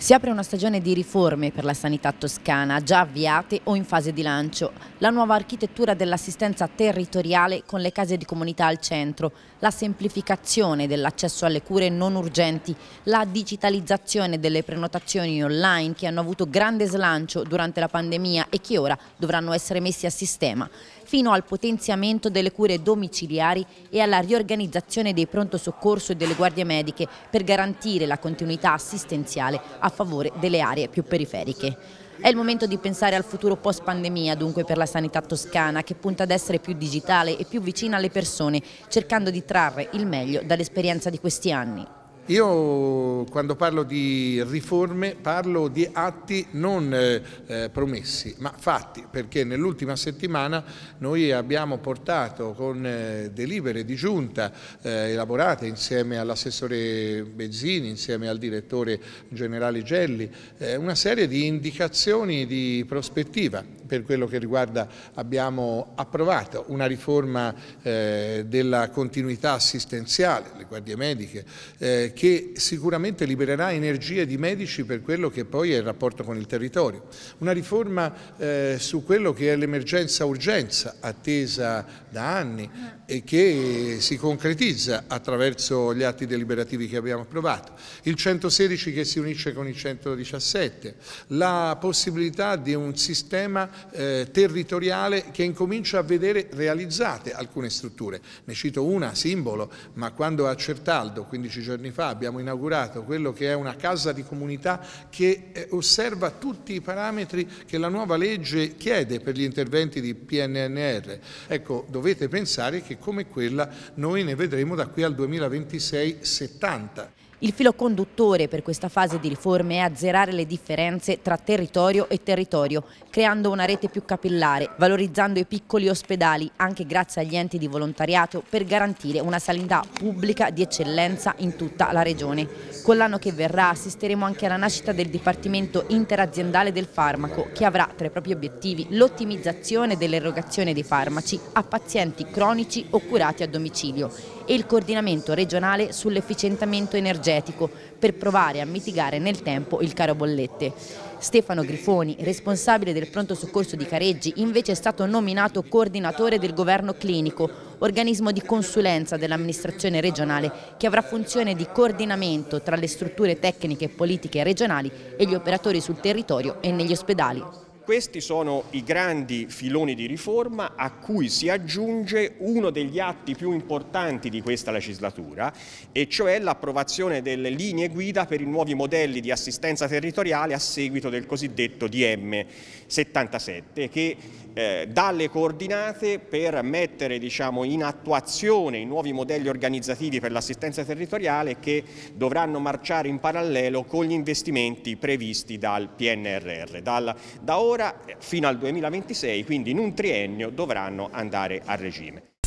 Si apre una stagione di riforme per la sanità toscana, già avviate o in fase di lancio. La nuova architettura dell'assistenza territoriale con le case di comunità al centro, la semplificazione dell'accesso alle cure non urgenti, la digitalizzazione delle prenotazioni online che hanno avuto grande slancio durante la pandemia e che ora dovranno essere messi a sistema fino al potenziamento delle cure domiciliari e alla riorganizzazione dei pronto soccorso e delle guardie mediche per garantire la continuità assistenziale a favore delle aree più periferiche. È il momento di pensare al futuro post pandemia dunque per la sanità toscana che punta ad essere più digitale e più vicina alle persone cercando di trarre il meglio dall'esperienza di questi anni. Io quando parlo di riforme parlo di atti non eh, eh, promessi ma fatti perché nell'ultima settimana noi abbiamo portato con eh, delibere di giunta eh, elaborate insieme all'assessore Bezzini, insieme al direttore generale Gelli, eh, una serie di indicazioni di prospettiva per quello che riguarda abbiamo approvato una riforma eh, della continuità assistenziale, le guardie mediche, eh, che sicuramente libererà energie di medici per quello che poi è il rapporto con il territorio. Una riforma eh, su quello che è l'emergenza-urgenza attesa da anni e che si concretizza attraverso gli atti deliberativi che abbiamo approvato. Il 116 che si unisce con il 117, la possibilità di un sistema eh, territoriale che incomincia a vedere realizzate alcune strutture. Ne cito una, simbolo, ma quando a Certaldo, 15 giorni fa, abbiamo inaugurato quello che è una casa di comunità che eh, osserva tutti i parametri che la nuova legge chiede per gli interventi di PNNR. Ecco, dovete pensare che come quella noi ne vedremo da qui al 2026 70. Il filo conduttore per questa fase di riforme è azzerare le differenze tra territorio e territorio, creando una rete più capillare, valorizzando i piccoli ospedali, anche grazie agli enti di volontariato, per garantire una sanità pubblica di eccellenza in tutta la regione. Con l'anno che verrà assisteremo anche alla nascita del Dipartimento Interaziendale del Farmaco, che avrà tra i propri obiettivi l'ottimizzazione dell'erogazione dei farmaci a pazienti cronici o curati a domicilio e il coordinamento regionale sull'efficientamento energetico energetico per provare a mitigare nel tempo il caro bollette. Stefano Grifoni, responsabile del pronto soccorso di Careggi, invece è stato nominato coordinatore del governo clinico, organismo di consulenza dell'amministrazione regionale che avrà funzione di coordinamento tra le strutture tecniche e politiche regionali e gli operatori sul territorio e negli ospedali. Questi sono i grandi filoni di riforma a cui si aggiunge uno degli atti più importanti di questa legislatura e cioè l'approvazione delle linee guida per i nuovi modelli di assistenza territoriale a seguito del cosiddetto DM77 che eh, dalle coordinate per mettere diciamo, in attuazione i nuovi modelli organizzativi per l'assistenza territoriale che dovranno marciare in parallelo con gli investimenti previsti dal PNRR. Dal, da ora fino al 2026, quindi in un triennio, dovranno andare a regime.